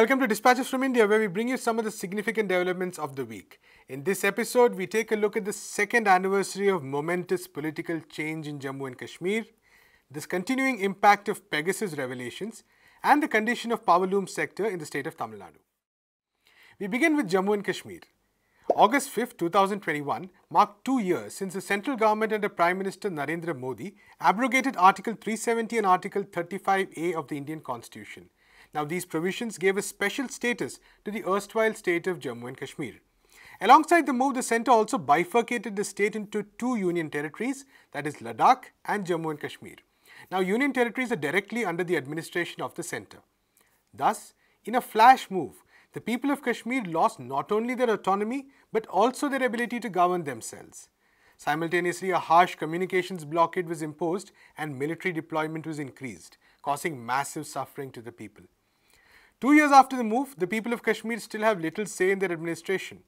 welcome to Dispatches from India, where we bring you some of the significant developments of the week. In this episode, we take a look at the second anniversary of momentous political change in Jammu and Kashmir, this continuing impact of Pegasus revelations, and the condition of powerloom sector in the state of Tamil Nadu. We begin with Jammu and Kashmir. August 5, 2021 marked two years since the central government under Prime Minister Narendra Modi abrogated Article 370 and Article 35A of the Indian Constitution – now, these provisions gave a special status to the erstwhile state of Jammu and Kashmir. Alongside the move, the centre also bifurcated the state into two union territories, that is Ladakh and Jammu and Kashmir. Now, union territories are directly under the administration of the centre. Thus, in a flash move, the people of Kashmir lost not only their autonomy, but also their ability to govern themselves. Simultaneously, a harsh communications blockade was imposed and military deployment was increased, causing massive suffering to the people. Two years after the move, the people of Kashmir still have little say in their administration.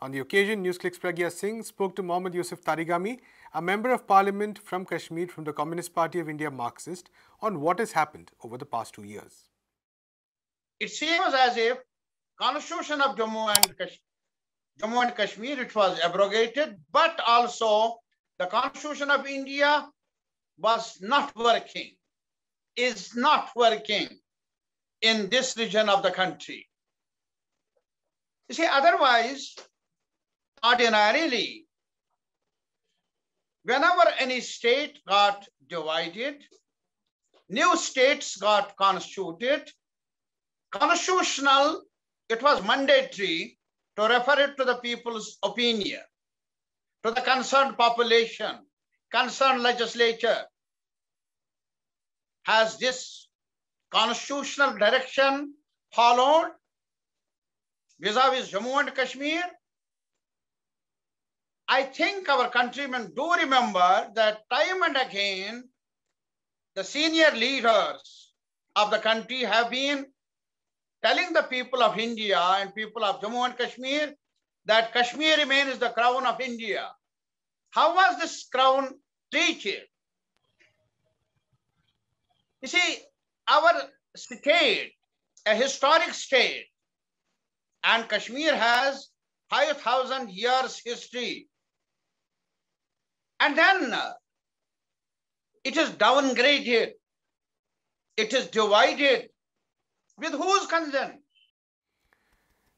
On the occasion, Newsclick's Pragya Singh spoke to Mohammad Yusuf Tarigami, a member of parliament from Kashmir from the Communist Party of India Marxist, on what has happened over the past two years. It seems as if constitution of Jammu and Kashmir, Jammu and Kashmir, it was abrogated, but also the constitution of India was not working, is not working in this region of the country. You see, otherwise, ordinarily, whenever any state got divided, new states got constituted, constitutional, it was mandatory to refer it to the people's opinion, to the concerned population, concerned legislature. Has this constitutional direction followed vis-a-vis Jammu and Kashmir. I think our countrymen do remember that time and again, the senior leaders of the country have been telling the people of India and people of Jammu and Kashmir that Kashmir remains the crown of India. How was this crown treated? You see, our state, a historic state, and Kashmir has 5,000 years history. And then uh, it is downgraded. It is divided. With whose consent?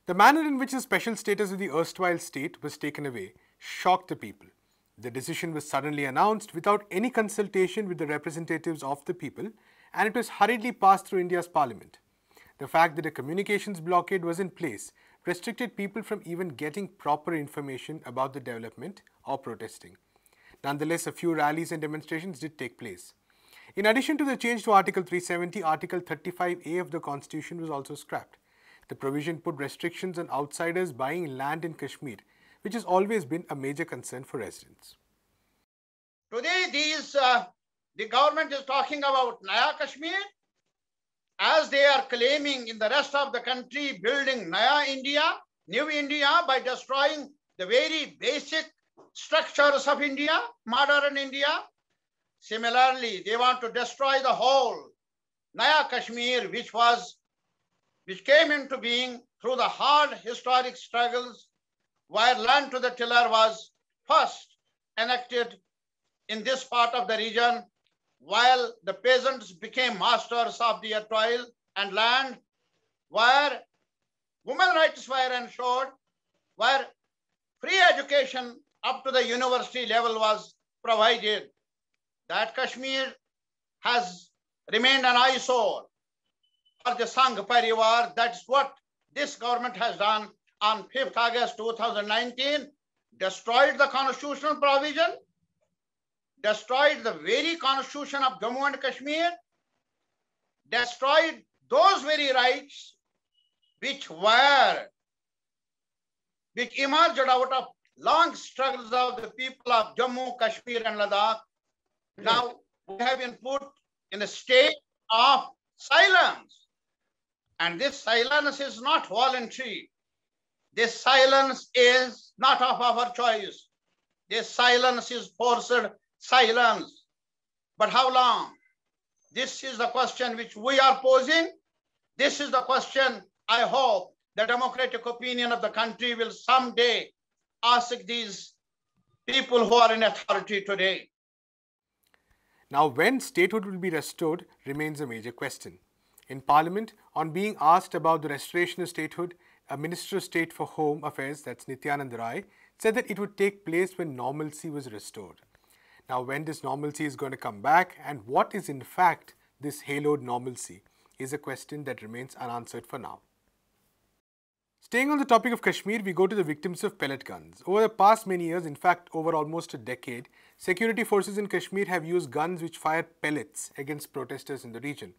The manner in which the special status of the erstwhile state was taken away shocked the people. The decision was suddenly announced without any consultation with the representatives of the people and it was hurriedly passed through India's parliament. The fact that a communications blockade was in place restricted people from even getting proper information about the development or protesting. Nonetheless, a few rallies and demonstrations did take place. In addition to the change to Article 370, Article 35A of the Constitution was also scrapped. The provision put restrictions on outsiders buying land in Kashmir, which has always been a major concern for residents. Today, these uh, the government is talking about Naya Kashmir as they are claiming in the rest of the country building Naya India, New India by destroying the very basic structures of India, modern India. Similarly, they want to destroy the whole Naya Kashmir, which was, which came into being through the hard historic struggles where land to the tiller was first enacted in this part of the region while the peasants became masters of their toil and land, where women rights were ensured, where free education up to the university level was provided, that Kashmir has remained an eyesore for the Sangh Parivar. That's what this government has done on 5th August 2019, destroyed the constitutional provision destroyed the very constitution of Jammu and Kashmir, destroyed those very rights which were, which emerged out of long struggles of the people of Jammu, Kashmir and Ladakh. Hmm. Now we have been put in a state of silence. And this silence is not voluntary. This silence is not of our choice. This silence is forced silence. But how long? This is the question which we are posing. This is the question I hope the democratic opinion of the country will someday ask these people who are in authority today. Now, when statehood will be restored remains a major question. In Parliament, on being asked about the restoration of statehood, a Minister of State for Home Affairs, that's Nityanand Rai, said that it would take place when normalcy was restored. Now, when this normalcy is going to come back and what is in fact this haloed normalcy is a question that remains unanswered for now. Staying on the topic of Kashmir, we go to the victims of pellet guns. Over the past many years, in fact over almost a decade, security forces in Kashmir have used guns which fire pellets against protesters in the region.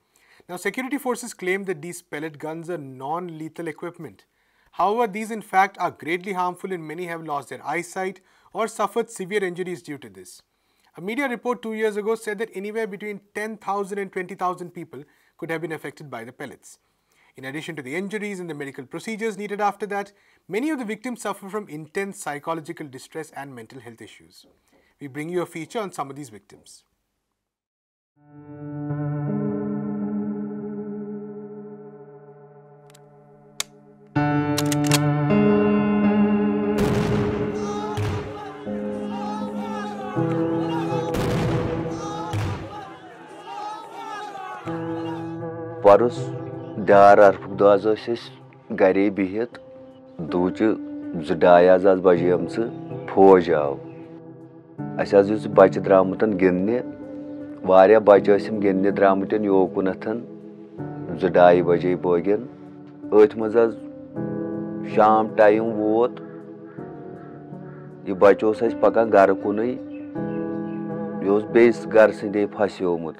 Now, security forces claim that these pellet guns are non-lethal equipment. However, these in fact are greatly harmful and many have lost their eyesight or suffered severe injuries due to this. A media report two years ago said that anywhere between 10,000 and 20,000 people could have been affected by the pellets. In addition to the injuries and the medical procedures needed after that, many of the victims suffer from intense psychological distress and mental health issues. We bring you a feature on some of these victims. thank oh, you پَرُس ڈار عرفُک دۄہ حظ ٲسۍ أسۍ گَرے بِہِتھ دوٗچہِ زٕ ڈاے حظ آسہٕ بَجیمژٕ فوج آو اَسہِ حظ یُس بَچہِ درٛامُت گِنٛدنہِ واریاہ بَچہِ ٲسِم گِنٛدنہِ درٛامٕتۍ یوکُنَتھ زٕ ڈایہِ بَجے بٲگٮ۪ن أتھۍ منٛز حظ شام ٹایم ووت یہِ بَچہِ اوس اَسہِ پَکان گَرٕ کُنُے یہِ اوس بیٚیِس گَرٕ سٕنٛدے پھَسیومُت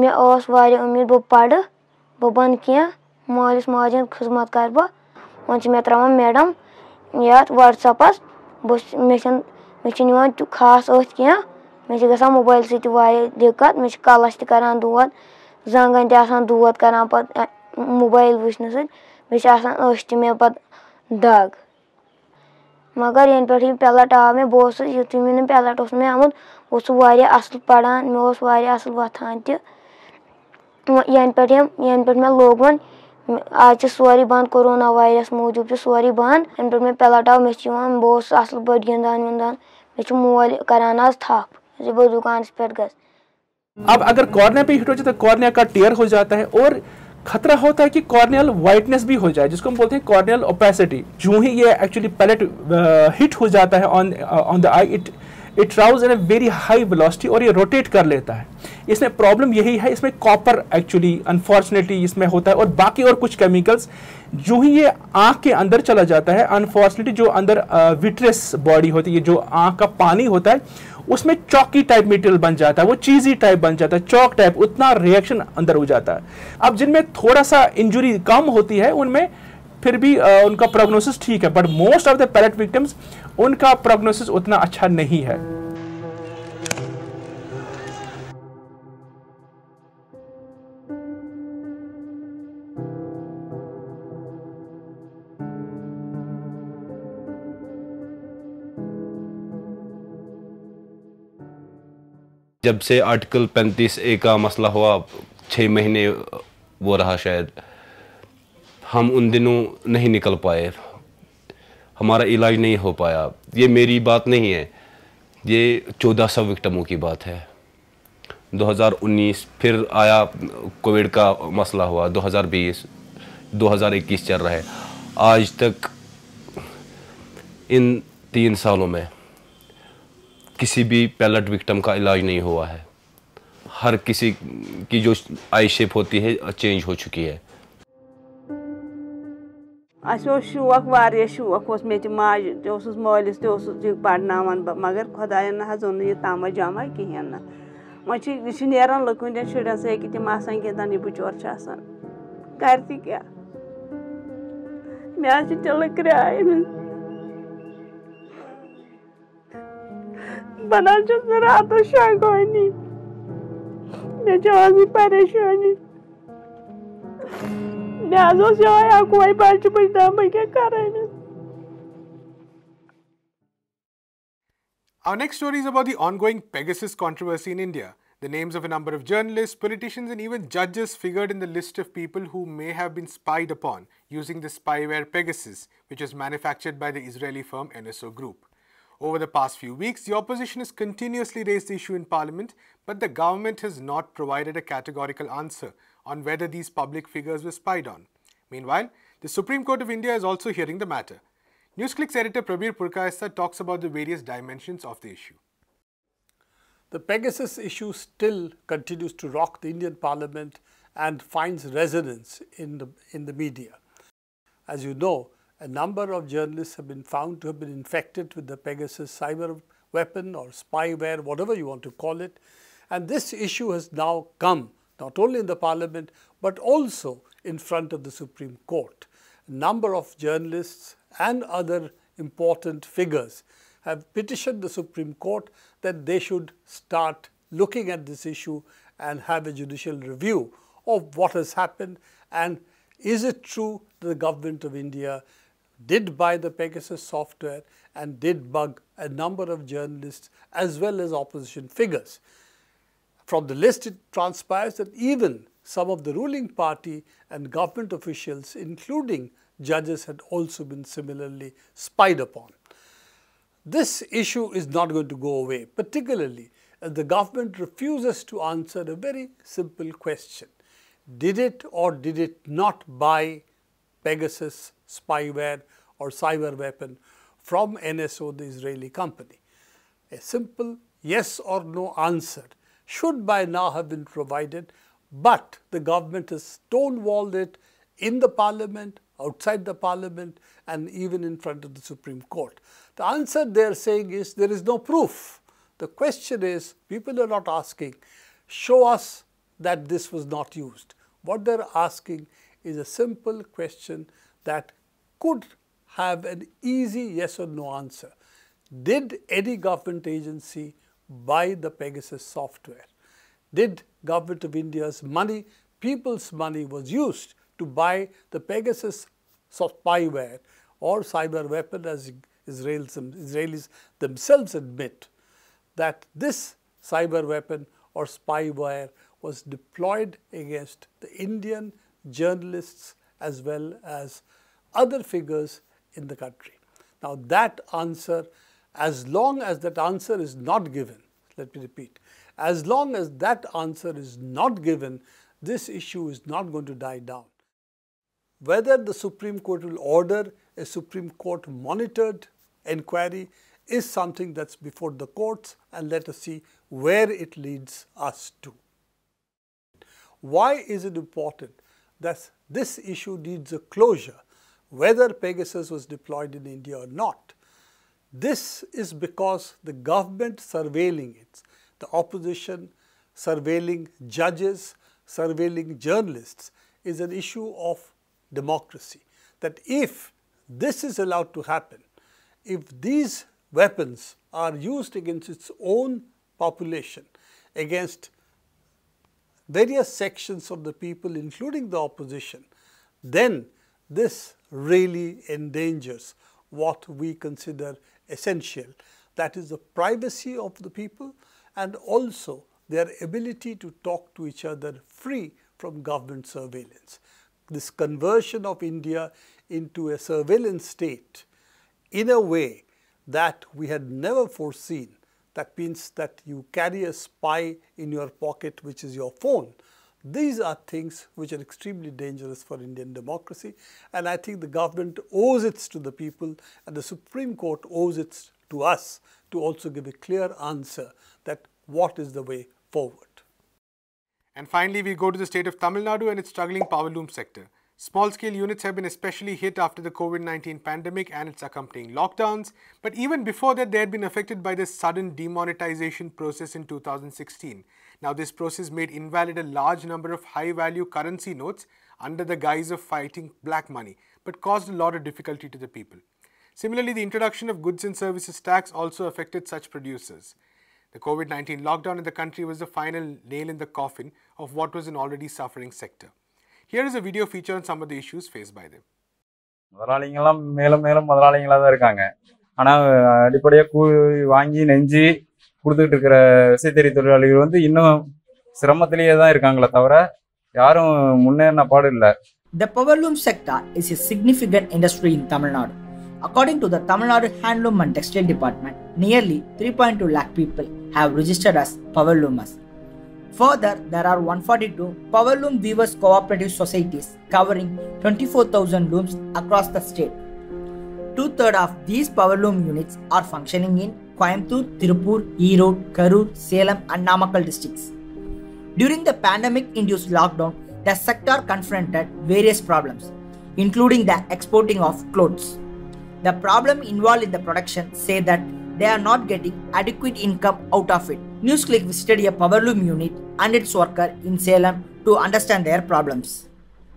मे उम्मीद बह पढ़ बह बन कह मालिस माजन खदमत कर बह वो मे त्रा मैडम ये वट्सपस बस मे मे खास अथ कह मे ग मोबाइल सब दिक्कत मे कलस तर दौद जंगन तोद कर मोबाइल वह मे अश त मे पग मगर ये पे पलट आव मे बहुत यु पलट उस मे आमुत बहुत असल पढ़ा मे असल वथान तक यहाँ पे मैं लोगन आज सोरी बंद कोरोना वायरस मूजूब सोरी बंद यहाँ पे मैं पलट आव मे बह असल पे गंदान वंदान मे मोल कराना आज थप दुकान पे ग अब अगर कॉर्निया पे हिट हो जाए तो कॉर्निया का टियर हो जाता है और खतरा होता है कि कॉर्नियल वाइटनेस भी हो जाए जिसको हम बोलते हैं कॉर्नियल ओपेसिटी जो ही ये एक्चुअली पैलेट हिट हो जाता है on on the eye it it travels in a very high velocity और ये रोटेट कर लेता है इसमें प्रॉब्लम यही है इसमें कॉपर एक्चुअली अनफॉर्चुनेटली इसमें होता है और बाकी और कुछ केमिकल्स जो ही ये आँख के अंदर चला जाता है अनफॉर्चुनेटली जो अंदर विट्रेस बॉडी होती है जो आंख का पानी होता है उसमें चौकी टाइप मटेरियल बन जाता है वो चीजी टाइप बन जाता है चौक टाइप उतना रिएक्शन अंदर हो जाता है अब जिनमें थोड़ा सा इंजुरी कम होती है उनमें फिर भी आ, उनका प्रोग्नोसिस ठीक है but most of the pellet victims उनका प्रोग्नोसिस उतना अच्छा नहीं है जब से आर्टिकल 35 ए का मसला हुआ छः महीने वो रहा शायद हम उन दिनों नहीं निकल पाए हमारा इलाज नहीं हो पाया ये मेरी बात नहीं है ये चौदह सौ विक्टमों की बात है 2019 फिर आया कोविड का मसला हुआ 2020 2021 चल रहा है आज तक इन तीन सालों में किसी भी पैलेट विक्टम का इलाज नहीं हुआ है हर किसी की जो आई शेप होती है चेंज हो चुकी है اَسہِ اوس شوق واریاہ شوق اوس مےٚ تہِ ماجہِ تہِ اوسُس مٲلِس تہِ اوسُس یہِ پَرناوان بہٕ مگر خۄدایَن نہ حظ اوٚن نہٕ یہِ تَمٕجھ جمع کِہیٖنۍ نہٕ وۄنۍ چھِ یہِ چھِ نیران لُکہٕ شُرٮ۪ن سۭتۍ أکہِ تِم آسان گِنٛدان یہِ بِچور چھُ آسان کَرِ تہِ کیٛاہ مےٚ حظ چھِ تِلہٕ کِراے بہٕ نہ حظ چھَس نہٕ راتَس شۄنٛگٲنی مےٚ چھِ آز یہِ پریشٲنی ne mai Our next story is about the ongoing Pegasus controversy in India. The names of a number of journalists, politicians, and even judges figured in the list of people who may have been spied upon using the spyware Pegasus, which was manufactured by the Israeli firm NSO Group. Over the past few weeks, the opposition has continuously raised the issue in Parliament, but the government has not provided a categorical answer on whether these public figures were spied on. Meanwhile, the Supreme Court of India is also hearing the matter. NewsClick's editor Prabir Purkaista talks about the various dimensions of the issue. The Pegasus issue still continues to rock the Indian Parliament and finds resonance in the, in the media. As you know, a number of journalists have been found to have been infected with the Pegasus cyber weapon or spyware, whatever you want to call it. And this issue has now come not only in the parliament but also in front of the Supreme Court. A number of journalists and other important figures have petitioned the Supreme Court that they should start looking at this issue and have a judicial review of what has happened and is it true that the government of India did buy the Pegasus software and did bug a number of journalists as well as opposition figures. From the list, it transpires that even some of the ruling party and government officials, including judges, had also been similarly spied upon. This issue is not going to go away, particularly as the government refuses to answer a very simple question. Did it or did it not buy Pegasus spyware or cyber weapon from NSO, the Israeli company. A simple yes or no answer should by now have been provided, but the government has stonewalled it in the parliament, outside the parliament, and even in front of the Supreme Court. The answer they are saying is there is no proof. The question is, people are not asking, show us that this was not used. What they're asking is a simple question that could have an easy yes or no answer. Did any government agency buy the Pegasus software? Did Government of India's money, people's money was used to buy the Pegasus spyware or cyber weapon as Israelis, Israelis themselves admit that this cyber weapon or spyware was deployed against the Indian journalists as well as other figures in the country. Now that answer, as long as that answer is not given, let me repeat, as long as that answer is not given, this issue is not going to die down. Whether the Supreme Court will order a Supreme Court monitored inquiry is something that's before the courts and let us see where it leads us to. Why is it important Thus, this issue needs a closure, whether Pegasus was deployed in India or not. This is because the government surveilling it, the opposition surveilling judges, surveilling journalists is an issue of democracy. That if this is allowed to happen, if these weapons are used against its own population, against various sections of the people including the opposition, then this really endangers what we consider essential. That is the privacy of the people and also their ability to talk to each other free from government surveillance. This conversion of India into a surveillance state in a way that we had never foreseen that means that you carry a spy in your pocket, which is your phone. These are things which are extremely dangerous for Indian democracy and I think the government owes it to the people and the Supreme Court owes it to us to also give a clear answer that what is the way forward. And finally, we go to the state of Tamil Nadu and its struggling power loom sector. Small scale units have been especially hit after the COVID 19 pandemic and its accompanying lockdowns, but even before that, they had been affected by the sudden demonetization process in 2016. Now, this process made invalid a large number of high value currency notes under the guise of fighting black money, but caused a lot of difficulty to the people. Similarly, the introduction of goods and services tax also affected such producers. The COVID 19 lockdown in the country was the final nail in the coffin of what was an already suffering sector. Here is a video feature on some of the issues faced by them. முதலாளிங்கெல்லாம் மேலும் மேலும் முதலாளிங்களாக தான் இருக்காங்க ஆனால் அடிப்படையாக கூ வாங்கி நெஞ்சு கொடுத்துக்கிட்டு இருக்கிற விசைத்தறி தொழிலாளிகள் வந்து இன்னும் சிரமத்திலேயே தான் இருக்காங்களே தவிர யாரும் முன்னேறின பாடு இல்லை The powerloom sector is a significant industry in Tamil Nadu. According to the Tamil Nadu Handloom and Textile Department, nearly 3.2 lakh people have registered as powerloomers. Further, there are 142 Power Loom Weavers Cooperative Societies covering 24,000 looms across the state. Two thirds of these power loom units are functioning in Coimbatore, Tirupur, Erode, Karur, Salem, and Namakkal districts. During the pandemic induced lockdown, the sector confronted various problems, including the exporting of clothes. The problem involved in the production say that they are not getting adequate income out of it. NewsClick visited a powerloom unit and its worker in Salem to understand their problems.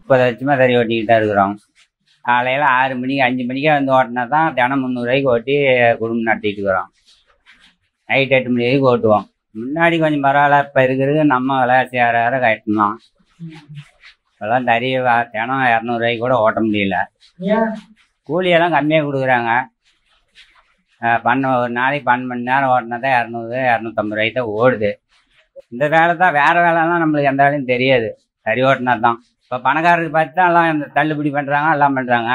இப்போ லட்சமாக தறி ஓட்டிக்கிட்டு தான் இருக்கிறோம் காலையில் ஆறு மணிக்கு அஞ்சு மணிக்கே வந்து ஓட்டினா தான் தினம் முந்நூறுரூவாய்க்கு ஓட்டி குடும்பம் நடத்திட்டு இருக்கிறோம் நைட் எட்டு மணி வரைக்கும் ஓட்டுவோம் முன்னாடி கொஞ்சம் பரவாயில்ல இப்போ இருக்கிறது நம்ம விளையாட்டு யார யார கட்டணும் இப்போல்லாம் தறி தினம் இரநூறுவாய்க்கு கூட ஓட்ட முடியல கூலியெல்லாம் கம்மியாக கொடுக்குறாங்க பண்ண ஒரு நாளைக்கு பன்னெண்டு மணி நேரம் ஓடினா தான் இரநூறு இரநூத்தம்பது ரூபாய் தான் ஓடுது இந்த வேலை தான் வேறு வேலைலாம் நம்மளுக்கு எந்த வேலையும் தெரியாது சரி ஓட்டினா தான் இப்போ பணக்காரருக்கு பார்த்து தான் எல்லாம் இந்த தள்ளுபடி பண்ணுறாங்க எல்லாம் பண்ணுறாங்க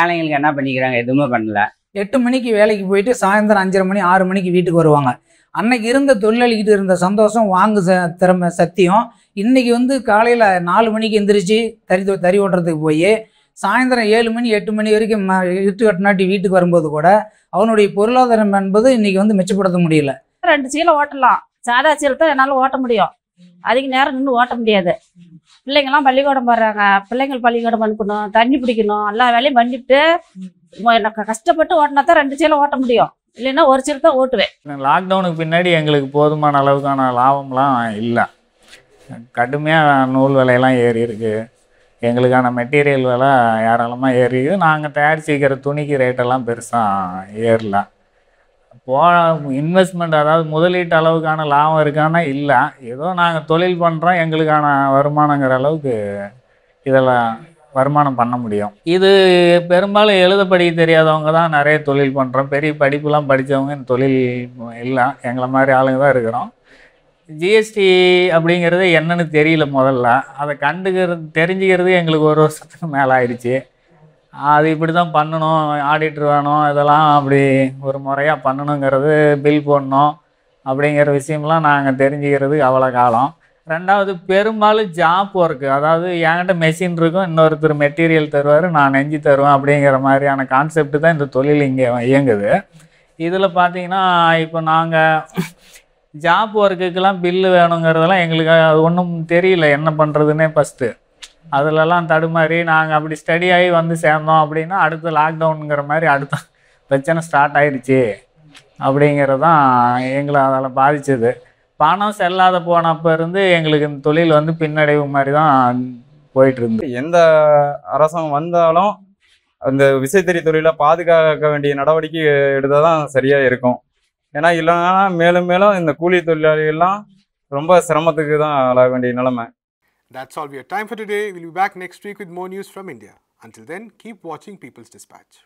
ஏழைங்களுக்கு என்ன பண்ணிக்கிறாங்க எதுவுமே பண்ணல எட்டு மணிக்கு வேலைக்கு போயிட்டு சாயந்தரம் அஞ்சரை மணி ஆறு மணிக்கு வீட்டுக்கு வருவாங்க அன்னைக்கு இருந்த தொழிலாளிகிட்ட இருந்த சந்தோஷம் வாங்கு ச திறமை சத்தியம் இன்னைக்கு வந்து காலையில் நாலு மணிக்கு எந்திரிச்சு தறி தறி ஓட்டுறதுக்கு போய் சாயந்தரம் ஏழு மணி எட்டு மணி வரைக்கும் இட்டு கட்டினாட்டி வீட்டுக்கு வரும்போது கூட அவனுடைய பொருளாதாரம் என்பது இன்னைக்கு வந்து மெச்சப்படுத்த முடியல ரெண்டு சீலை ஓட்டலாம் சாதா சீல தான் என்னால் ஓட்ட முடியும் அதிக நேரம் நின்று ஓட்ட முடியாது பிள்ளைங்கள்லாம் பள்ளிக்கூடம் போடுறாங்க பிள்ளைங்கள் பள்ளிக்கூடம் அனுப்பணும் தண்ணி பிடிக்கணும் எல்லா வேலையும் பண்ணிட்டு கஷ்டப்பட்டு ஓட்டினா தான் ரெண்டு சீலை ஓட்ட முடியும் இல்லைன்னா ஒரு சீலை தான் ஓட்டுவேன் லாக்டவுனுக்கு பின்னாடி எங்களுக்கு போதுமான அளவுக்கான லாபம்லாம் இல்லை கடுமையாக நூல் விலையெல்லாம் ஏறி இருக்குது எங்களுக்கான மெட்டீரியல் விலை ஏராளமாக ஏறியது நாங்கள் தயாரிச்சிக்கிற துணிக்கு ரேட்டெல்லாம் பெருசாக ஏறல போ இன்வெஸ்ட்மெண்ட் அதாவது முதலீட்டு அளவுக்கான லாபம் இருக்கானா இல்லை ஏதோ நாங்கள் தொழில் பண்ணுறோம் எங்களுக்கான வருமானங்கிற அளவுக்கு இதெல்லாம் வருமானம் பண்ண முடியும் இது பெரும்பாலும் எழுத படிக்க தெரியாதவங்க தான் நிறைய தொழில் பண்ணுறோம் பெரிய படிப்புலாம் படித்தவங்க தொழில் இல்லை எங்களை மாதிரி ஆளுங்க தான் இருக்கிறோம் ஜிஎஸ்டி அப்படிங்கிறது என்னன்னு தெரியல முதல்ல அதை கண்டுக்கிறது தெரிஞ்சுக்கிறது எங்களுக்கு ஒரு வருஷத்துக்கு மேலே ஆயிடுச்சு அது இப்படி தான் பண்ணணும் ஆடிட்டர் வேணும் இதெல்லாம் அப்படி ஒரு முறையாக பண்ணணுங்கிறது பில் போடணும் அப்படிங்கிற விஷயம்லாம் நாங்கள் தெரிஞ்சுக்கிறது அவ்வளோ காலம் ரெண்டாவது பெரும்பாலும் ஜாப் ஒர்க்கு அதாவது என்கிட்ட மெஷின் இருக்கும் இன்னொருத்தர் மெட்டீரியல் தருவார் நான் நெஞ்சு தருவேன் அப்படிங்கிற மாதிரியான கான்செப்ட் தான் இந்த தொழில் இங்கே இயங்குது இதில் பார்த்தீங்கன்னா இப்போ நாங்கள் ஜாப் ஒர்க்குக்கெல்லாம் பில்லு வேணுங்கிறதெல்லாம் எங்களுக்கு அது ஒன்றும் தெரியல என்ன பண்ணுறதுன்னே ஃபஸ்ட்டு அதிலலாம் தடுமாறி நாங்கள் அப்படி ஸ்டடி ஆகி வந்து சேர்ந்தோம் அப்படின்னா அடுத்து லாக்டவுனுங்கிற மாதிரி அடுத்த பிரச்சனை ஸ்டார்ட் ஆயிடுச்சு அப்படிங்கிறது தான் எங்களை அதெல்லாம் பாதித்தது பணம் செல்லாத போனப்போ இருந்து எங்களுக்கு இந்த தொழில் வந்து பின்னடைவு மாதிரி தான் போயிட்டுருந்து எந்த அரசாங்கம் வந்தாலும் அந்த விசைத்தறி தொழிலை பாதுகாக்க வேண்டிய நடவடிக்கை எடுத்தால் தான் சரியாக இருக்கும் ஏன்னா இல்லைன்னா மேலும் மேலும் இந்த கூலி தொழிலாளிகள்லாம் ரொம்ப சிரமத்துக்கு தான் ஆளாக வேண்டிய நிலைமை That's all we have time for today. We'll be back next week with more news from India. Until then, keep watching People's Dispatch.